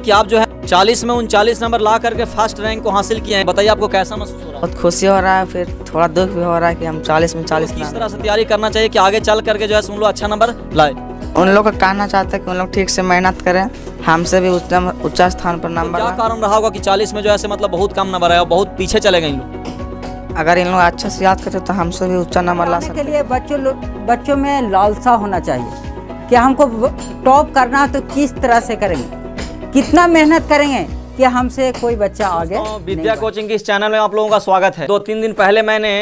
कि आप जो है चालीस में उनचालीस नंबर ला करके फर्स्ट रैंक को हासिल किए हैं बताइए आपको कैसा महसूस हो रहा है बहुत खुशी हो रहा है फिर थोड़ा दुख भी हो रहा है कि हम चालीस में चालीस तो किस तरह से तैयारी करना चाहिए कि आगे चल करके जो है उन लोग अच्छा नंबर लाए उन लोग का कहना चाहते हैं कि उन लोग ठीक से मेहनत करें हमसे भी उच्च स्थान पर तो नंबर क्या कारण रहा होगा की चालीस में जो है मतलब बहुत कम नंबर आया बहुत पीछे चले गए अगर इन लोग अच्छे से याद करे तो हमसे भी उच्चा नंबर ला सकते लिए बच्चों बच्चों में लालसा होना चाहिए कि हमको टॉप करना तो किस तरह से करेंगे कितना मेहनत करेंगे कि हमसे कोई बच्चा आगे विद्या कोचिंग के इस चैनल में आप लोगों का स्वागत है दो तीन दिन पहले मैंने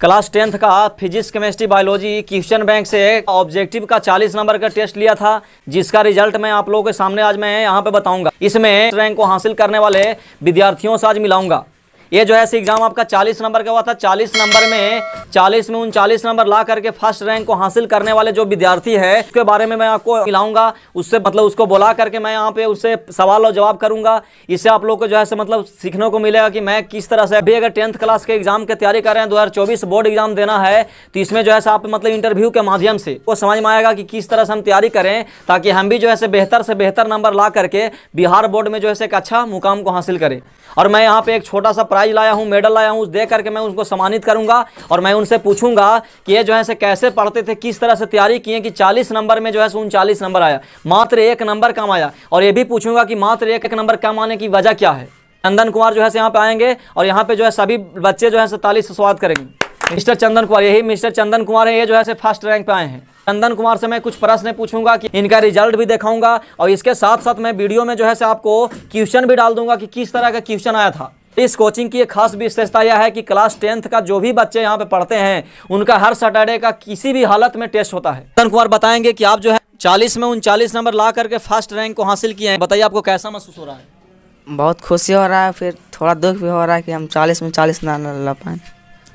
क्लास टेंथ का physics chemistry biology question bank से ऑब्जेक्टिव का 40 नंबर का टेस्ट लिया था जिसका रिजल्ट मैं आप लोगों के सामने आज मैं यहाँ पे बताऊंगा इसमें रैंक को हासिल करने वाले विद्यार्थियों से आज मिलाऊंगा ये जो है एग्जाम आपका 40 नंबर का हुआ था 40 नंबर में 40 में उनचालीस नंबर ला करके फर्स्ट रैंक को हासिल करने वाले जो विद्यार्थी है उसके बारे में मैं आपको मिलाऊंगा उससे मतलब उसको बुला करके मैं यहाँ पे उससे सवाल और जवाब करूंगा इससे आप लोग को जो है मतलब सीखने को मिलेगा कि मैं किस तरह से अभी अगर टेंथ क्लास के एग्जाम की तैयारी कर रहे हैं दो बोर्ड एग्जाम देना है तो इसमें जो है आप मतलब इंटरव्यू के माध्यम से वो समझ में आएगा कि किस तरह से हम तैयारी करें ताकि हम भी जो है बेहतर से बेहतर नंबर ला करके बिहार बोर्ड में जो है एक अच्छा मुकाम को हासिल करें और मैं यहाँ पे एक छोटा सा प्राइज लाया हूँ मेडल लाया हूँ दे करके मैं उनको सम्मानित करूँगा और मैं उनसे पूछूंगा कि ये जो है से कैसे पढ़ते थे किस तरह से तैयारी किए कि चालीस नंबर में जो है उनचालीस नंबर आया मात्र एक नंबर कम आया और ये भी पूछूंगा कि मात्र एक एक नंबर कम आने की वजह क्या है चंदन कुमार जो है यहाँ पे आएंगे और यहाँ पे जो है सभी बच्चे जो है ताली से स्वाद करेंगे मिस्टर चंदन कुमार यही मिस्टर चंदन कुमार है ये जो है से फर्स्ट रैंक पे आए हैं चंदन कुमार से मैं कुछ प्रश्न पूछूंगा कि इनका रिजल्ट भी दिखाऊंगा और इसके साथ साथ मैं वीडियो में जो है से आपको क्वेश्चन भी डाल दूंगा कि किस तरह का क्वेश्चन आया था इस कोचिंग की एक खास विशेषता यह है कि क्लास टेंथ का जो भी बच्चे यहाँ पे पढ़ते हैं उनका हर सैटरडे का किसी भी हालत में टेस्ट होता है तन कुमार बताएंगे कि आप जो है चालीस में उनचालीस नंबर ला करके फर्स्ट रैंक को हासिल किए हैं बताइए आपको कैसा महसूस हो रहा है बहुत खुशी हो रहा है फिर थोड़ा दुख भी हो रहा है कि हम चालीस में चालीस ना ला पाए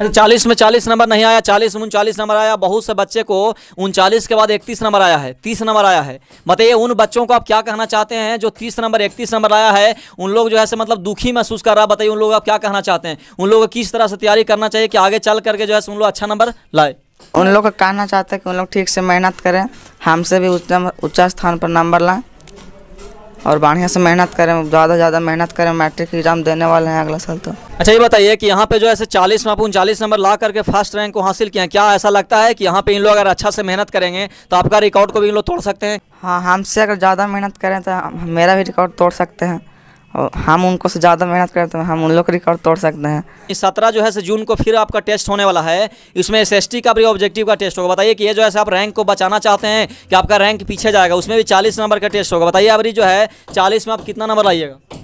चालीस में चालीस नंबर नहीं आया चालीस में उनचालीस नंबर आया बहुत से बच्चे को उनचालीस के बाद इकतीस नंबर आया है तीस नंबर आया है बताइए उन बच्चों को आप क्या कहना चाहते हैं जो तीस नंबर इकतीस नंबर आया है उन लोग जो है से मतलब दुखी महसूस कर रहा बताइए उन लोग आप क्या कहना चाहते हैं उन लोगों को किस तरह से तैयारी करना चाहिए कि आगे चल करके जो है उन लोग अच्छा नंबर लाए उन लोग को कहना चाहते हैं कि उन लोग ठीक से मेहनत करें हमसे भी ऊंचा स्थान पर नंबर लाएँ और बढ़िया से मेहनत करें ज़्यादा से ज़्यादा मेहनत करें मैट्रिक एग्जाम देने वाले हैं अगला साल तो अच्छा ये बताइए कि यहाँ पे जो ऐसे चालीस में आप उनचालीस नंबर ला करके फर्स्ट रैंक को हासिल किया क्या ऐसा लगता है कि यहाँ पे इन लोग अगर अच्छा से मेहनत करेंगे तो आपका रिकॉर्ड को भी इन लोग तोड़ सकते हैं हाँ हमसे अगर ज़्यादा मेहनत करें तो मेरा भी रिकॉर्ड तोड़ सकते हैं और हम उनको से ज़्यादा मेहनत करते हैं तो हम उन लोग का रिकॉर्ड तोड़ सकते हैं सत्रह जो है से जून को फिर आपका टेस्ट होने वाला है इसमें एस एस का भी ऑब्जेक्टिव का टेस्ट होगा बताइए कि ये जो है आप रैंक को बचाना चाहते हैं कि आपका रैंक पीछे जाएगा उसमें भी चालीस नंबर का टेस्ट होगा बताइए अभी जो है चालीस में आप कितना नंबर लाइएगा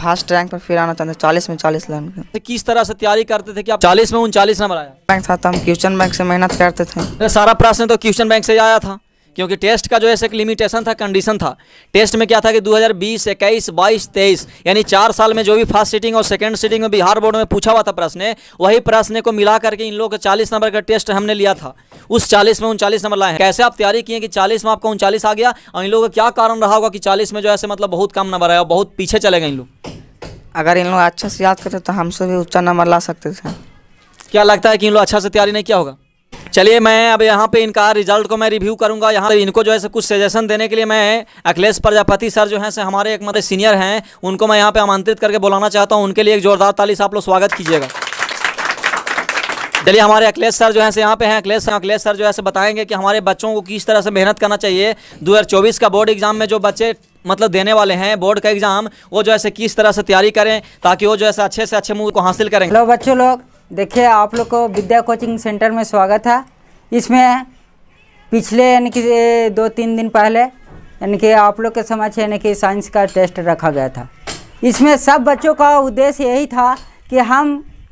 फर्स्ट रैंक पर फिर आना चाहते हैं चालीस में चालीस लाइन तो किस तरह से तैयारी करते थे कि आप चालीस में उनचालीस नंबर आया बैंक था तो हम क्वेश्चन बैंक से मेहनत करते थे सारा प्रश्न तो क्वेश्चन बैंक से आया था क्योंकि टेस्ट का जो है एक लिमिटेशन था कंडीशन था टेस्ट में क्या था कि 2020 इक्कीस बाईस तेईस यानी चार साल में जो भी फर्स्ट सीटिंग और सेकेंड सीटिंग में बिहार बोर्ड में पूछा हुआ था प्रश्न वही प्रश्न को मिला करके इन लोगों का चालीस नंबर का टेस्ट हमने लिया था उस चालीस में उनचालीस नंबर लाए हैं कैसे आप तैयारी किए कि चालीस में आपका उनचालीस आ गया और इन लोगों का क्या कारण रहा होगा कि चालीस में जो है मतलब बहुत कम नंबर आया बहुत पीछे चले गए इन लोग अगर इन लोग अच्छा से याद करें तो हमसे भी उच्चा नंबर ला सकते थे क्या लगता है कि इन लोग अच्छा से तैयारी नहीं किया होगा चलिए मैं अब यहाँ पे इनका रिजल्ट को मैं रिव्यू करूंगा यहाँ पे इनको जो है कुछ सजेशन देने के लिए मैं अखिलेश प्रजापति सर जो है से हमारे एक मतलब सीनियर हैं उनको मैं यहाँ पे आमंत्रित करके बुलाना चाहता हूँ उनके लिए एक जोरदार ताली से आप लोग स्वागत कीजिएगा चलिए हमारे अखिलेश सर जो है से यहाँ पे हैं अखिलेश सर अखिलेश सर जो है से बताएंगे कि हमारे बच्चों को किस तरह से मेहनत करना चाहिए दो का बोर्ड एग्जाम में जो बच्चे मतलब देने वाले हैं बोर्ड का एग्जाम वो जो है किस तरह से तैयारी करें ताकि वो जो है अच्छे से अच्छे मूव को हासिल करें बच्चों लोग देखिए आप लोग को विद्या कोचिंग सेंटर में स्वागत है इसमें पिछले यानी कि दो तीन दिन पहले यानी कि आप लोग के समक्ष यानी कि साइंस का टेस्ट रखा गया था इसमें सब बच्चों का उद्देश्य यही था कि हम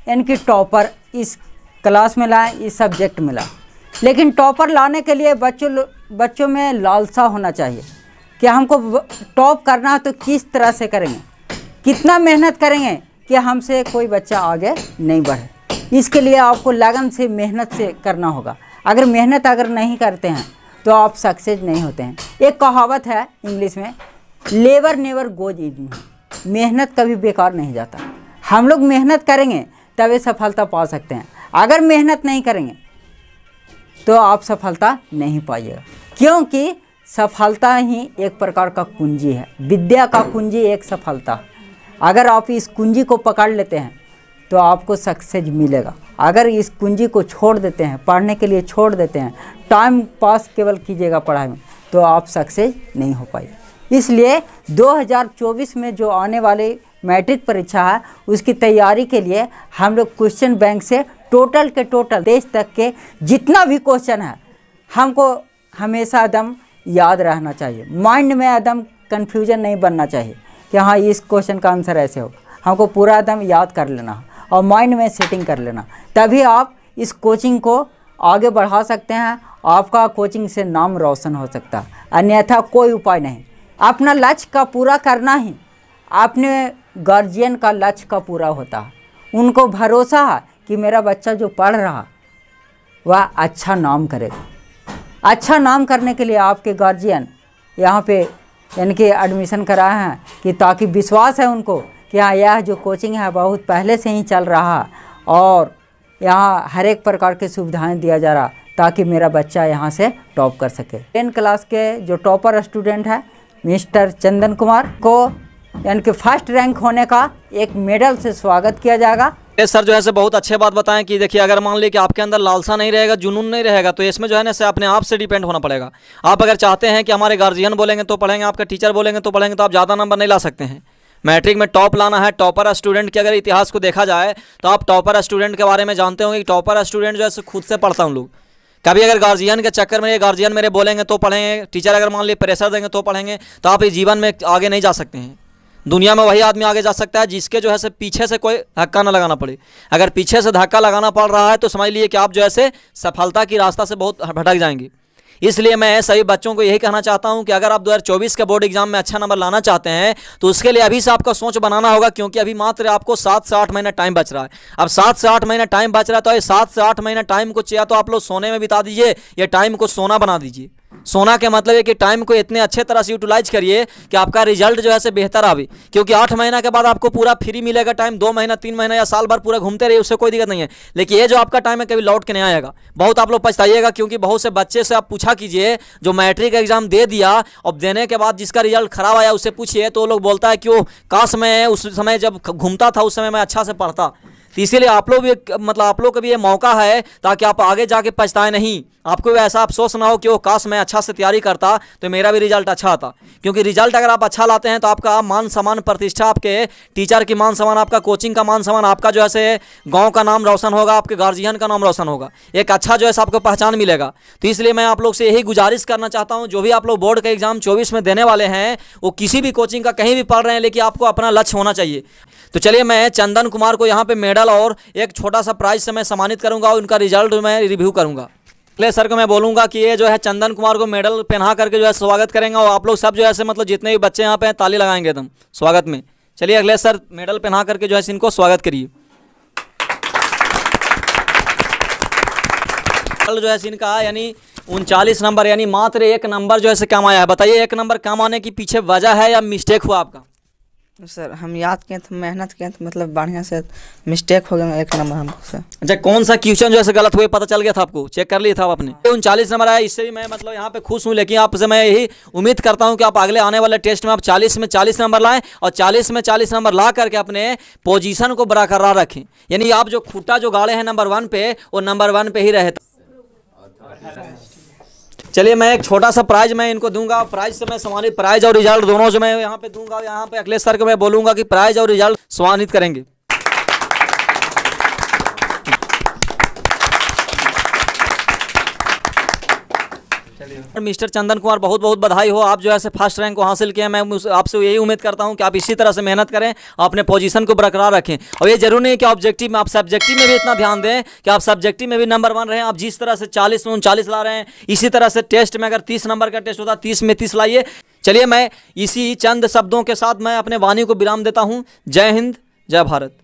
यानी कि टॉपर इस क्लास में लाएँ इस सब्जेक्ट में लाएँ लेकिन टॉपर लाने के लिए बच्चों बच्चों में लालसा होना चाहिए कि हमको टॉप करना है तो किस तरह से करेंगे कितना मेहनत करेंगे कि हमसे कोई बच्चा आगे नहीं बढ़े इसके लिए आपको लगन से मेहनत से करना होगा अगर मेहनत अगर नहीं करते हैं तो आप सक्सेस नहीं होते हैं एक कहावत है इंग्लिश में लेबर नेवर गोज इन मेहनत कभी बेकार नहीं जाता हम लोग मेहनत करेंगे तभी सफलता पा सकते हैं अगर मेहनत नहीं करेंगे तो आप सफलता नहीं पाइएगा क्योंकि सफलता ही एक प्रकार का कुंजी है विद्या का कुंजी एक सफलता अगर आप इस कुंजी को पकड़ लेते हैं तो आपको सक्सेस मिलेगा अगर इस कुंजी को छोड़ देते हैं पढ़ने के लिए छोड़ देते हैं टाइम पास केवल कीजिएगा पढ़ाई में तो आप सक्सेस नहीं हो पाएगी इसलिए 2024 में जो आने वाली मैट्रिक परीक्षा है उसकी तैयारी के लिए हम लोग क्वेश्चन बैंक से टोटल के टोटल देश तक के जितना भी क्वेश्चन है हमको हमेशा एकदम याद रहना चाहिए माइंड में एकदम कन्फ्यूजन नहीं बनना चाहिए कि हाँ इस क्वेश्चन का आंसर ऐसे हो हमको पूरा एकदम याद कर लेना है और माइंड में सेटिंग कर लेना तभी आप इस कोचिंग को आगे बढ़ा सकते हैं आपका कोचिंग से नाम रोशन हो सकता है अन्यथा कोई उपाय नहीं अपना लक्ष्य का पूरा करना ही अपने गार्जियन का लक्ष्य का पूरा होता है उनको भरोसा है कि मेरा बच्चा जो पढ़ रहा वह अच्छा नाम करेगा अच्छा नाम करने के लिए आपके गार्जियन यहाँ पे यानी कि एडमिशन कराए हैं कि ताकि विश्वास है उनको यहाँ यह जो कोचिंग है बहुत पहले से ही चल रहा और यहाँ हर एक प्रकार की सुविधाएं दिया जा रहा ताकि मेरा बच्चा यहाँ से टॉप कर सके टेंथ क्लास के जो टॉपर स्टूडेंट है मिस्टर चंदन कुमार को यानी कि फर्स्ट रैंक होने का एक मेडल से स्वागत किया जाएगा ये सर जो है से बहुत अच्छे बात बताएं कि देखिए अगर मान लीजिए कि आपके अंदर लालसा नहीं रहेगा जुनून नहीं रहेगा तो इसमें जो है ना अपने आप से डिपेंड होना पड़ेगा आप अगर चाहते हैं कि हमारे गार्जियन बोलेंगे तो पढ़ेंगे आपका टीचर बोलेंगे तो पढ़ेंगे तो आप ज़्यादा नंबर नहीं ला सकते हैं मैट्रिक में टॉप लाना है टॉपर स्टूडेंट के अगर इतिहास को देखा जाए तो आप टॉपर स्टूडेंट के बारे में जानते होंगे कि टॉपर स्टूडेंट जो है खुद से पढ़ता हूँ लोग कभी अगर गार्जियन के चक्कर में ये गार्जियन मेरे बोलेंगे तो पढ़ेंगे टीचर अगर मान ली प्रेशर देंगे तो पढ़ेंगे तो आप इस जीवन में आगे नहीं जा सकते हैं दुनिया में वही आदमी आगे जा सकता है जिसके जो है से पीछे से कोई धक्का ना लगाना पड़े अगर पीछे से धक्का लगाना पड़ रहा है तो समझ लीजिए कि आप जो है से सफलता की रास्ता से बहुत भटक जाएंगे इसलिए मैं सभी बच्चों को यही कहना चाहता हूं कि अगर आप 2024 के बोर्ड एग्जाम में अच्छा नंबर लाना चाहते हैं तो उसके लिए अभी से आपका सोच बनाना होगा क्योंकि अभी मात्र आपको सात से आठ महीना टाइम बच रहा है अब सात से आठ महीना टाइम बच रहा है तो सात से आठ महीने टाइम को चाहिए तो आप लोग सोने में बिता दीजिए या टाइम को सोना बना दीजिए सोना के मतलब है कि टाइम को इतने अच्छे तरह से यूटिलाइज करिए कि आपका रिजल्ट जो है से बेहतर आवे क्योंकि आठ महीना के बाद आपको पूरा फ्री मिलेगा टाइम दो महीना तीन महीना या साल भर पूरा घूमते रहिए उससे कोई दिक्कत नहीं है लेकिन ये जो आपका टाइम है कभी लौट के नहीं आएगा बहुत आप लोग पछताइएगा क्योंकि बहुत से बच्चे से आप पूछा कीजिए जो मैट्रिक एग्जाम दे दिया और देने के बाद जिसका रिजल्ट खराब आया उससे पूछिए तो लोग बोलता है कि वो काश मैं उस समय जब घूमता था उस समय मैं अच्छा से पढ़ता तो इसीलिए आप लोग भी मतलब आप लोग का भी ये मौका है ताकि आप आगे जाके पछताए नहीं आपको ऐसा अफसोस ना हो कि वो काश मैं अच्छा से तैयारी करता तो मेरा भी रिजल्ट अच्छा आता क्योंकि रिजल्ट अगर आप अच्छा लाते हैं तो आपका मान सम्मान प्रतिष्ठा आपके टीचर की मान सम्मान आपका कोचिंग का मान सम्मान आपका जो है गाँव का नाम रोशन होगा आपके गार्जियन का नाम रोशन होगा एक अच्छा जो है आपको पहचान मिलेगा तो इसलिए मैं आप लोग से यही गुजारिश करना चाहता हूँ जो भी आप लोग बोर्ड का एग्जाम चौबीस में देने वाले हैं वो किसी भी कोचिंग का कहीं भी पढ़ रहे हैं लेकिन आपको अपना लक्ष्य होना चाहिए तो चलिए मैं चंदन कुमार को यहाँ पे मेडल मेडल और एक छोटा सा प्राइज से मैं सम्मानित करूँगा और उनका रिजल्ट मैं रिव्यू करूँगा अगले सर को मैं बोलूँगा कि ये जो है चंदन कुमार को मेडल पहना करके जो है स्वागत करेंगे और आप लोग सब जो है मतलब जितने भी बच्चे यहाँ पे हैं ताली लगाएंगे एकदम स्वागत में चलिए अगले सर मेडल पहना करके जो है इनको स्वागत करिए कल जो है सीन का यानी उनचालीस नंबर यानी मात्र एक नंबर जो है से कम आया है बताइए एक नंबर कम आने की पीछे वजह है या मिस्टेक हुआ आपका सर हम याद किए थे तो, मेहनत किए थे तो, मतलब बढ़िया से मिस्टेक हो गया एक नंबर हमको सर अच्छा कौन सा क्वेश्चन जो है गलत हुआ पता चल गया था आपको चेक कर लिया था आपने उनचालीस नंबर आया इससे भी मैं मतलब यहाँ पे खुश हूँ लेकिन आपसे मैं यही उम्मीद करता हूँ कि आप अगले आने वाले टेस्ट में आप चालीस में चालीस नंबर लाएँ और चालीस में चालीस नंबर ला करके अपने पोजिशन को बरकरार रखें यानी आप जो खुट्टा जो गाड़े हैं नंबर वन पे वो नंबर वन पे ही रहता चलिए मैं एक छोटा सा प्राइज मैं इनको दूंगा प्राइज से मैं सम्मानित प्राइज और रिजल्ट दोनों जो मैं यहाँ पे दूंगा यहाँ पे अखिलेश सर को मैं बोलूंगा कि प्राइज और रिजल्ट सम्मानित करेंगे चलिए मिस्टर चंदन कुमार बहुत बहुत बधाई हो आप जो है फर्स्ट रैंक को हासिल किया मैं आपसे यही उम्मीद करता हूँ कि आप इसी तरह से मेहनत करें अपने पोजीशन को बरकरार रखें और ये जरूरी नहीं कि ऑब्जेक्टिव में आप सब्जेक्टिव में भी इतना ध्यान दें कि आप सब्जेक्टिव में भी नंबर वन रहे आप जिस तरह से चालीस में उनचालीस ला रहे हैं इसी तरह से टेस्ट में अगर तीस नंबर का टेस्ट होता तीस में तीस लाइए चलिए मैं इसी चंद शब्दों के साथ मैं अपने वाणी को विराम देता हूँ जय हिंद जय भारत